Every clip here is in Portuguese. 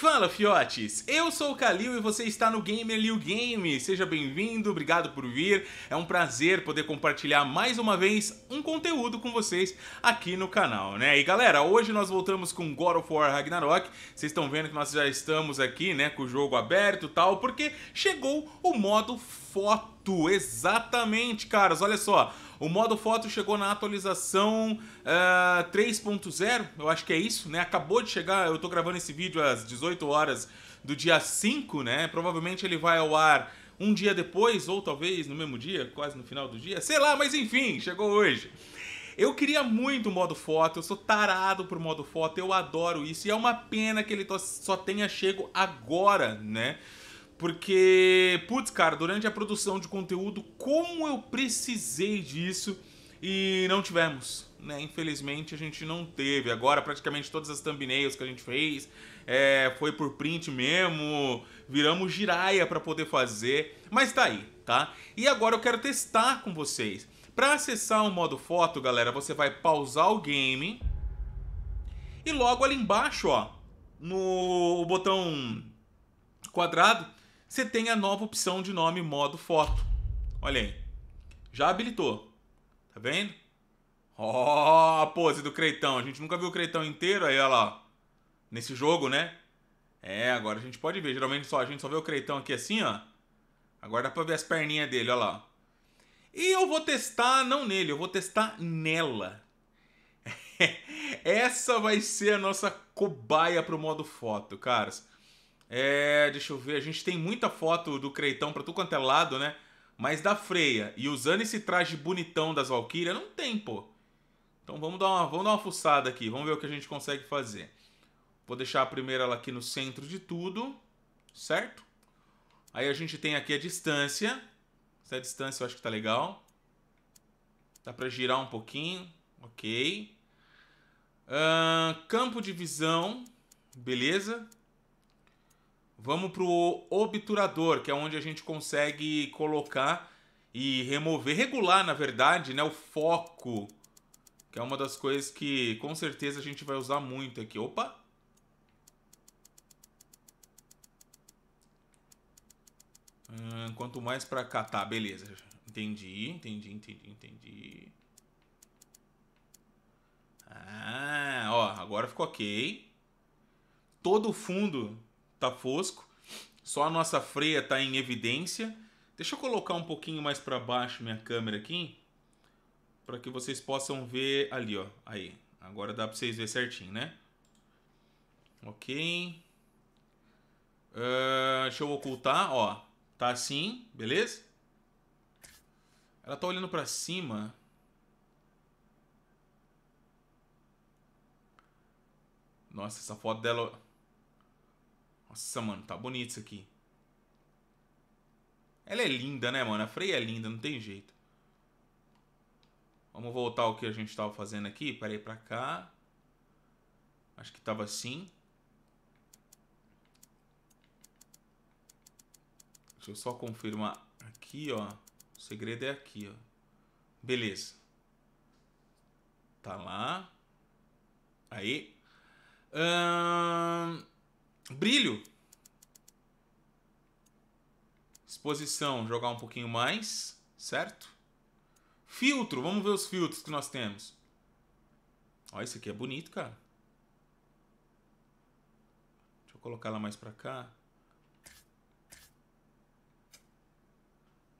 Fala, fiotes! Eu sou o Kalil e você está no Gamer Liu Game. Seja bem-vindo, obrigado por vir. É um prazer poder compartilhar mais uma vez um conteúdo com vocês aqui no canal, né? E galera, hoje nós voltamos com God of War Ragnarok. Vocês estão vendo que nós já estamos aqui, né, com o jogo aberto e tal, porque chegou o modo foto. Exatamente, caras, olha só. O modo foto chegou na atualização uh, eh, 3.0, eu acho que é isso, né? Acabou de chegar, eu tô gravando esse vídeo às 18 horas do dia 5, né? Provavelmente ele vai ao ar um dia depois, ou talvez no mesmo dia, quase no final do dia, sei lá, mas enfim, chegou hoje. Eu queria muito o modo foto, eu sou tarado por modo foto, eu adoro isso, e é uma pena que ele só tenha chego agora, né? Porque, putz, cara, durante a produção de conteúdo, como eu precisei disso e não tivemos, né? Infelizmente a gente não teve. Agora, praticamente todas as thumbnails que a gente fez é, foi por print mesmo, viramos giraia para poder fazer, mas tá aí, tá? E agora eu quero testar com vocês. Para acessar o modo foto, galera, você vai pausar o game e logo ali embaixo, ó, no botão quadrado, você tem a nova opção de nome modo foto. Olha aí. Já habilitou. Tá vendo? Ó, oh, a pose do Creitão. A gente nunca viu o Creitão inteiro aí, olha lá. Nesse jogo, né? É, agora a gente pode ver. Geralmente só, a gente só vê o Creitão aqui assim, ó. Agora dá pra ver as perninhas dele, olha lá. E eu vou testar, não nele, eu vou testar nela. Essa vai ser a nossa cobaia pro modo foto, caras. É, deixa eu ver, a gente tem muita foto do Creitão pra tu quanto é lado, né? Mas da Freia e usando esse traje bonitão das Valkyria, não tem, pô. Então vamos dar, uma, vamos dar uma fuçada aqui, vamos ver o que a gente consegue fazer. Vou deixar a primeira ela aqui no centro de tudo, certo? Aí a gente tem aqui a distância. Essa distância eu acho que tá legal. Dá pra girar um pouquinho, ok. Uh, campo de visão, beleza. Vamos para o obturador, que é onde a gente consegue colocar e remover, regular, na verdade, né, o foco, que é uma das coisas que com certeza a gente vai usar muito aqui. Opa! Hum, quanto mais para cá, tá, beleza. Entendi, entendi, entendi, entendi. Ah, ó, agora ficou ok. Todo o fundo tá fosco. Só a nossa freia tá em evidência. Deixa eu colocar um pouquinho mais para baixo minha câmera aqui, para que vocês possam ver ali, ó. Aí, agora dá para vocês ver certinho, né? Ok. Uh, deixa eu ocultar, ó. Tá assim, beleza? Ela tá olhando para cima. Nossa, essa foto dela nossa, mano, tá bonito isso aqui. Ela é linda, né, mano? A freia é linda, não tem jeito. Vamos voltar ao que a gente tava fazendo aqui. Parei pra cá. Acho que tava assim. Deixa eu só confirmar aqui, ó. O segredo é aqui, ó. Beleza. Tá lá. Aí. Hum... Brilho. Exposição, jogar um pouquinho mais, certo? Filtro, vamos ver os filtros que nós temos. Ó, esse aqui é bonito, cara. Deixa eu colocar ela mais pra cá.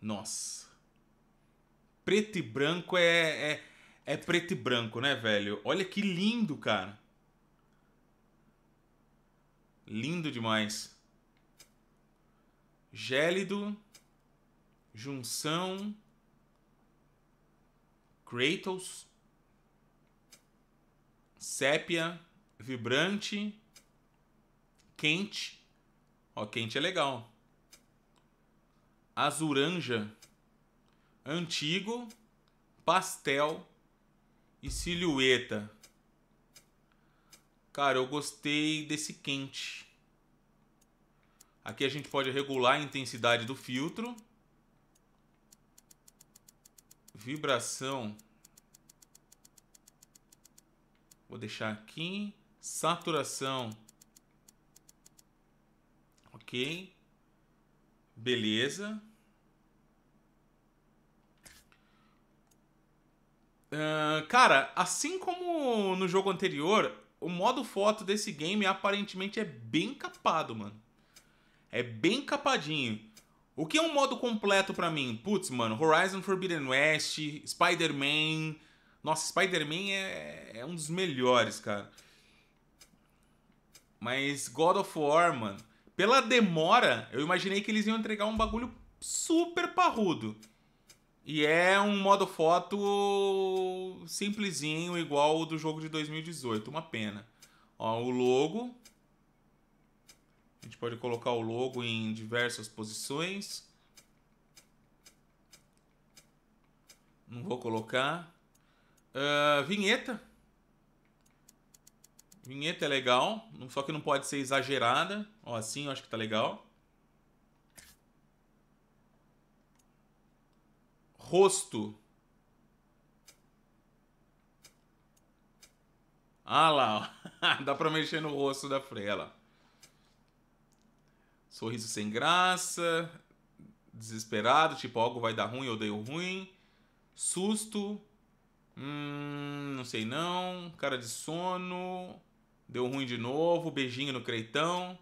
Nossa. Preto e branco é, é, é preto e branco, né, velho? Olha que lindo, cara. Lindo demais. Gélido. Junção. Kratos. Sépia. Vibrante. Quente. Ó, quente é legal. Azuranja. Antigo. Pastel. E silhueta. Cara, eu gostei desse quente. Aqui a gente pode regular a intensidade do filtro. Vibração. Vou deixar aqui. Saturação. Ok. Beleza. Uh, cara, assim como no jogo anterior, o modo foto desse game aparentemente é bem capado, mano. É bem capadinho. O que é um modo completo para mim? Putz, mano, Horizon Forbidden West, Spider-Man. Nossa, Spider-Man é, é um dos melhores, cara. Mas God of War, mano, pela demora, eu imaginei que eles iam entregar um bagulho super parrudo. E é um modo foto simplesinho, igual o do jogo de 2018. Uma pena. Ó, o logo. A gente pode colocar o logo em diversas posições. Não vou colocar. Uh, vinheta. Vinheta é legal, só que não pode ser exagerada. Ó, assim eu acho que tá legal. rosto. Ah lá, ó. dá pra mexer no rosto da Freya. Sorriso sem graça, desesperado, tipo algo vai dar ruim, eu dei ruim. Susto, hum, não sei não, cara de sono, deu ruim de novo, beijinho no creitão.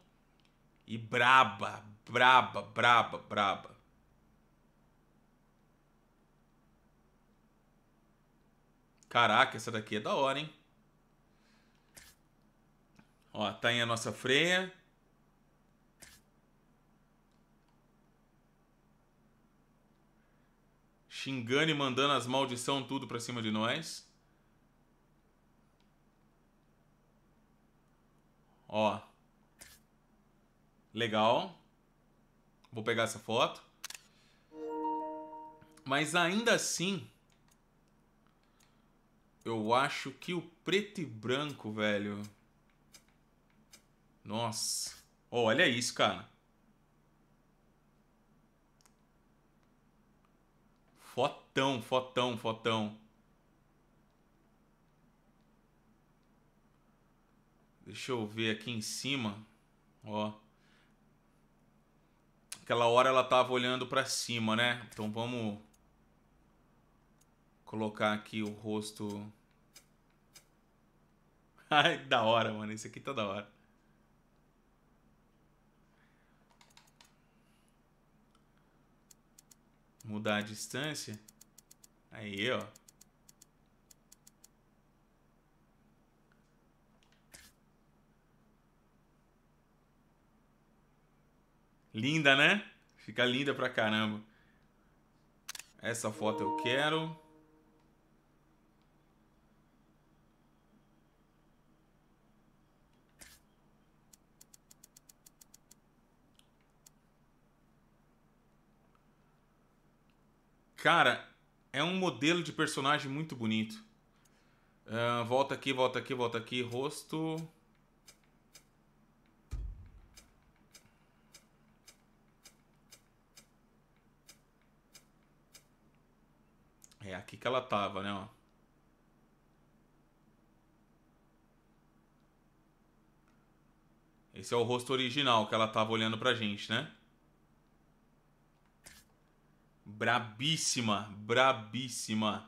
E braba, braba, braba, braba. Caraca, essa daqui é da hora, hein? Ó, tá aí a nossa freia. xingando e mandando as maldição tudo pra cima de nós. Ó. Legal. Vou pegar essa foto. Mas ainda assim, eu acho que o preto e branco, velho. Nossa. olha isso, cara. Fotão, fotão, fotão. Deixa eu ver aqui em cima. Ó. Aquela hora ela tava olhando para cima, né? Então vamos colocar aqui o rosto Ai, da hora, mano. Isso aqui tá da hora. Mudar a distância. Aí, ó. Linda, né? Fica linda pra caramba. Essa foto eu quero. Cara, é um modelo de personagem muito bonito. Uh, volta aqui, volta aqui, volta aqui. Rosto. É aqui que ela tava, né? Ó. Esse é o rosto original que ela tava olhando pra gente, né? Brabíssima, brabíssima.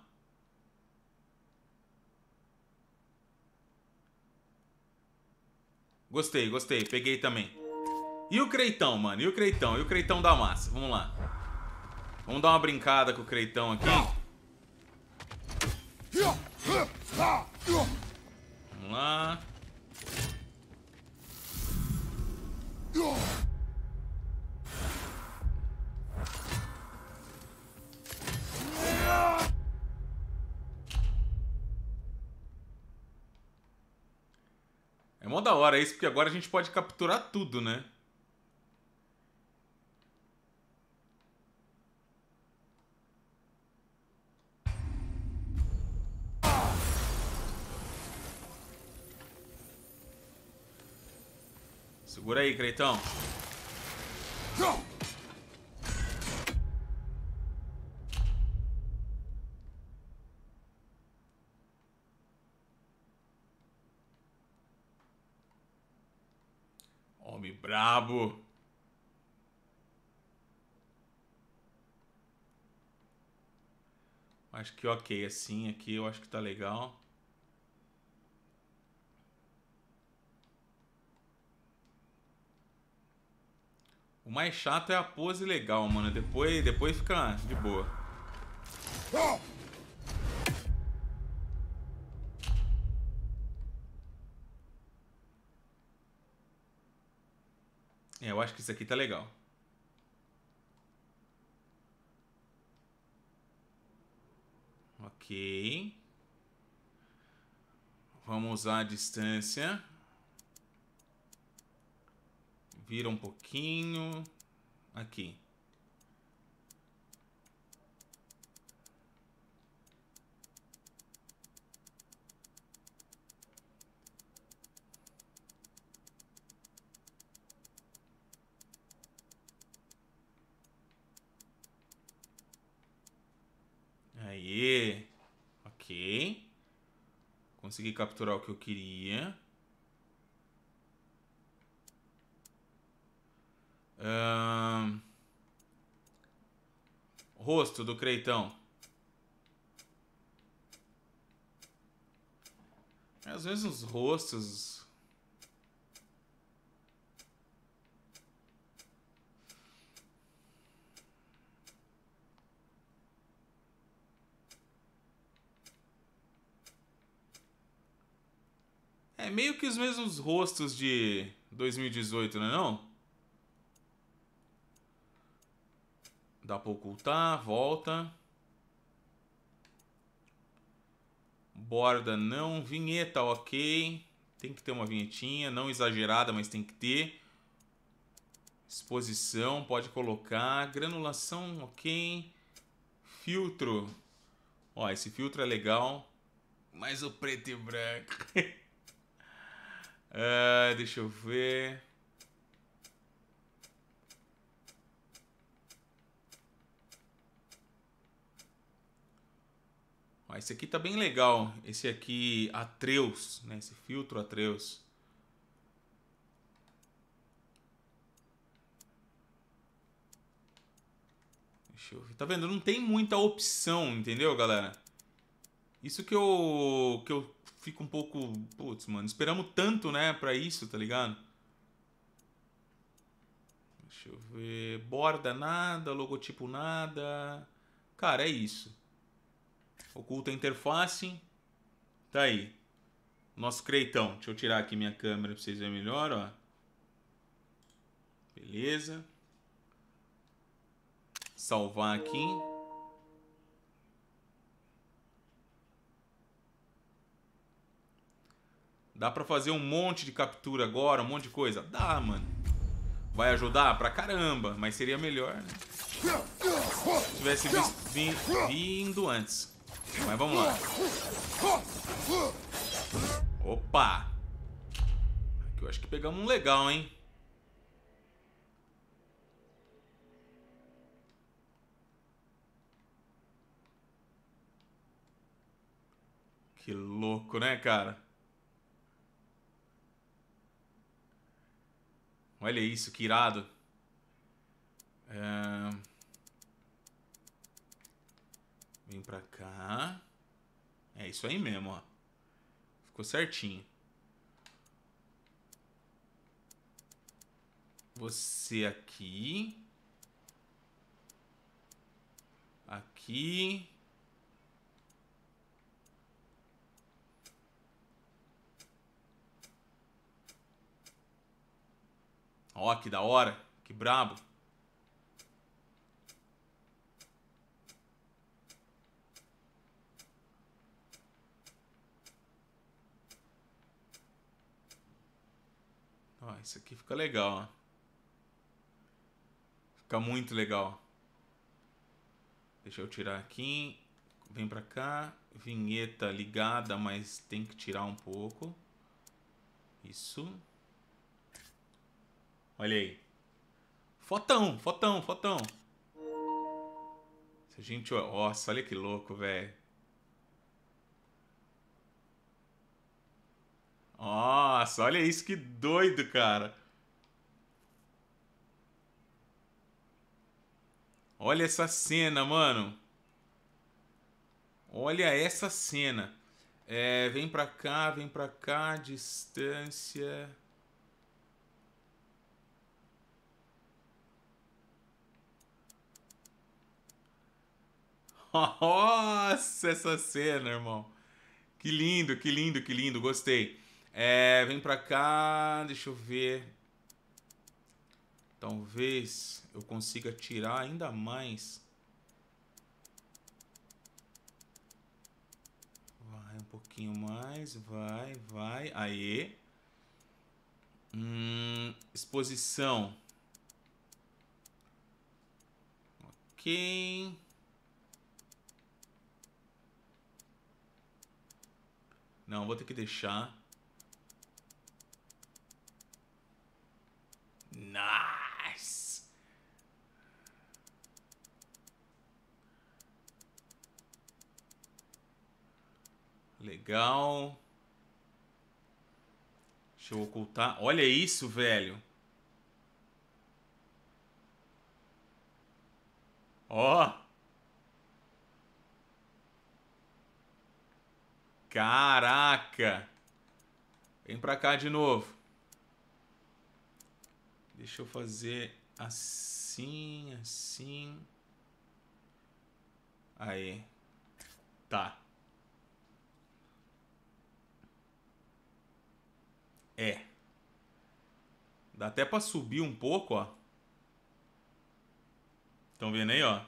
Gostei, gostei. Peguei também. E o Creitão, mano? E o Creitão? E o Creitão da massa? Vamos lá. Vamos dar uma brincada com o Creitão aqui. Vamos lá. mó da hora isso, porque agora a gente pode capturar tudo, né? Segura aí, Creitão. Brabo. Acho que ok, assim aqui eu acho que tá legal. O mais chato é a pose legal, mano. Depois, depois fica de boa. É, eu acho que isso aqui tá legal. Ok. Vamos usar a distância. Vira um pouquinho. Aqui. consegui capturar o que eu queria. Rosto do Creitão. Às vezes os rostos É meio que os mesmos rostos de 2018, não é não? Dá pra ocultar, volta. Borda não, vinheta ok. Tem que ter uma vinhetinha, não exagerada, mas tem que ter. Exposição, pode colocar. Granulação, ok. Filtro. Ó, esse filtro é legal. Mas o preto e branco. Ah, deixa eu ver. Ó, esse aqui tá bem legal. Esse aqui, Atreus, né? Esse filtro Atreus. Deixa eu ver. Tá vendo? Não tem muita opção, entendeu, galera? Isso que eu, que eu fica um pouco. Putz, mano, esperamos tanto, né, pra isso, tá ligado? Deixa eu ver. Borda nada, logotipo nada. Cara, é isso. Oculta a interface. Tá aí. Nosso creitão. Deixa eu tirar aqui minha câmera pra vocês verem melhor, ó. Beleza. Salvar aqui. Dá pra fazer um monte de captura agora, um monte de coisa? Dá, mano. Vai ajudar pra caramba, mas seria melhor, né? Se tivesse vindo antes. Mas vamos lá. Opa! Aqui eu acho que pegamos um legal, hein? Que louco, né, cara? Olha isso, que irado. É... Vem pra cá. É isso aí mesmo, ó. Ficou certinho. Você aqui. Aqui. Ó, que da hora. Que brabo. Ó, isso aqui fica legal, ó. Fica muito legal. Deixa eu tirar aqui. Vem pra cá. Vinheta ligada, mas tem que tirar um pouco. Isso. Olha aí. Fotão, fotão, fotão. Se a gente. Nossa, olha que louco, velho. Nossa, olha isso que doido, cara. Olha essa cena, mano. Olha essa cena. É, vem pra cá, vem pra cá, distância. Nossa, essa cena, irmão. Que lindo, que lindo, que lindo. Gostei. É, vem pra cá, deixa eu ver. Talvez eu consiga tirar ainda mais. Vai um pouquinho mais, vai, vai. Aí. Hum, exposição. Ok. Não, vou ter que deixar. Nice! Legal. Deixa eu ocultar. Olha isso, velho. Ó. Caraca! Vem pra cá de novo. Deixa eu fazer assim, assim. Aí. Tá. É. Dá até pra subir um pouco, ó. Estão vendo aí, ó?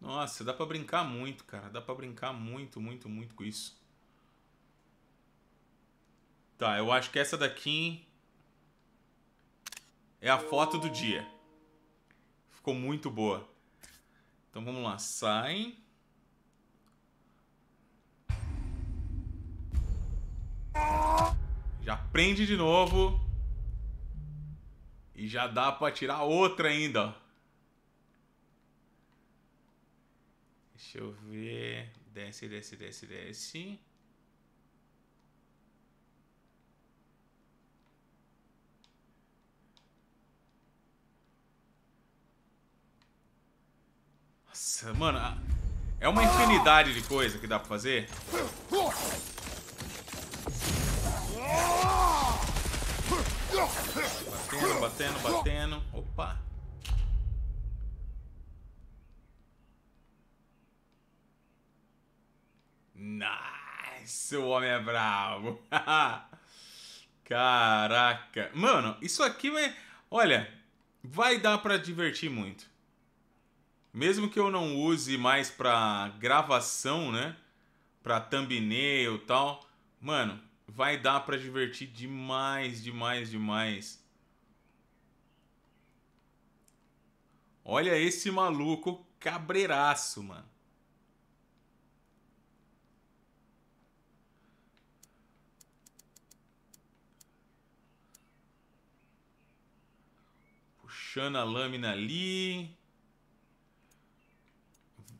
Nossa, dá para brincar muito, cara. Dá para brincar muito, muito, muito com isso. Tá, eu acho que essa daqui é a foto do dia. Ficou muito boa. Então vamos lá, sai. Já prende de novo. E já dá para tirar outra ainda, ó. Deixa eu ver. Desce, desce, desce, desce. Nossa, mano. É uma infinidade de coisa que dá pra fazer. Batendo, batendo, batendo. Opa. Seu homem é brabo. Caraca. Mano, isso aqui vai. Olha, vai dar para divertir muito. Mesmo que eu não use mais pra gravação, né? Pra thumbnail e tal. Mano, vai dar para divertir demais, demais, demais. Olha esse maluco cabreiraço, mano. puxando a lâmina ali.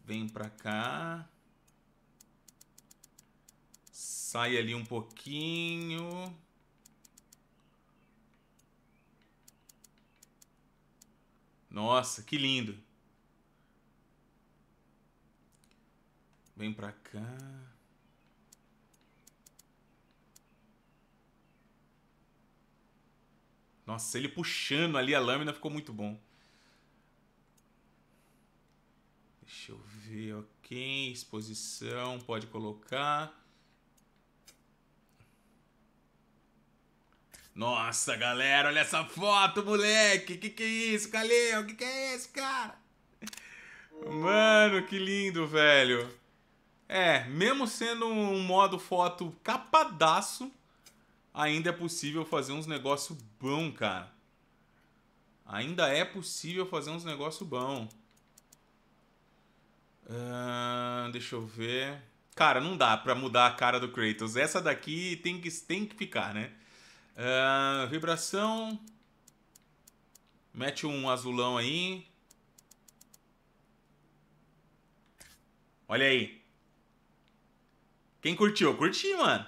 Vem pra cá. Sai ali um pouquinho. Nossa, que lindo. Vem pra cá. Nossa, ele puxando ali a lâmina ficou muito bom. Deixa eu ver, ok. Exposição, pode colocar. Nossa, galera, olha essa foto, moleque. Que que é isso, Calil? Que que é isso, cara? Mano, que lindo, velho. É, mesmo sendo um modo foto capadaço, ainda é possível fazer uns negócio bom, cara. Ainda é possível fazer uns negócio bom. Uh, deixa eu ver. Cara, não dá pra mudar a cara do Kratos. Essa daqui tem que, tem que ficar, né? Uh, vibração. Mete um azulão aí. Olha aí. Quem curtiu? Curti, mano.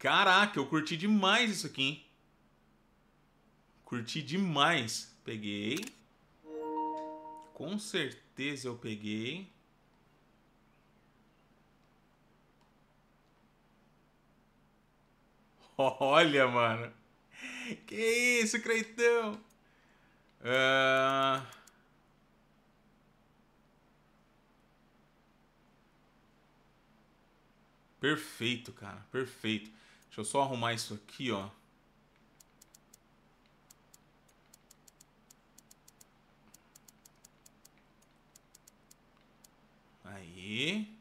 Caraca, eu curti demais isso aqui, hein? Curti demais. Peguei. Com certeza eu peguei. Olha, mano. Que isso, Creitão? Uh... Perfeito, cara. Perfeito. Deixa eu só arrumar isso aqui, ó. Aí.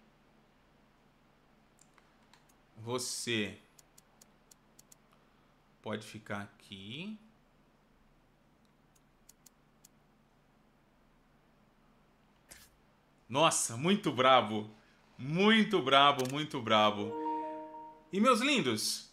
Você pode ficar aqui. Nossa, muito brabo. Muito brabo, muito brabo. E meus lindos,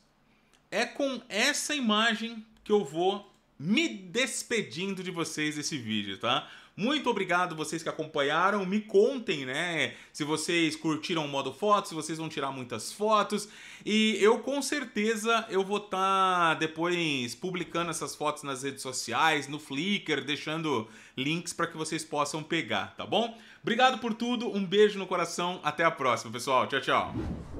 é com essa imagem que eu vou me despedindo de vocês desse vídeo, tá? Muito obrigado vocês que acompanharam. Me contem, né? Se vocês curtiram o modo foto, se vocês vão tirar muitas fotos. E eu com certeza eu vou estar tá depois publicando essas fotos nas redes sociais, no Flickr, deixando links para que vocês possam pegar, tá bom? Obrigado por tudo. Um beijo no coração. Até a próxima, pessoal. Tchau, tchau.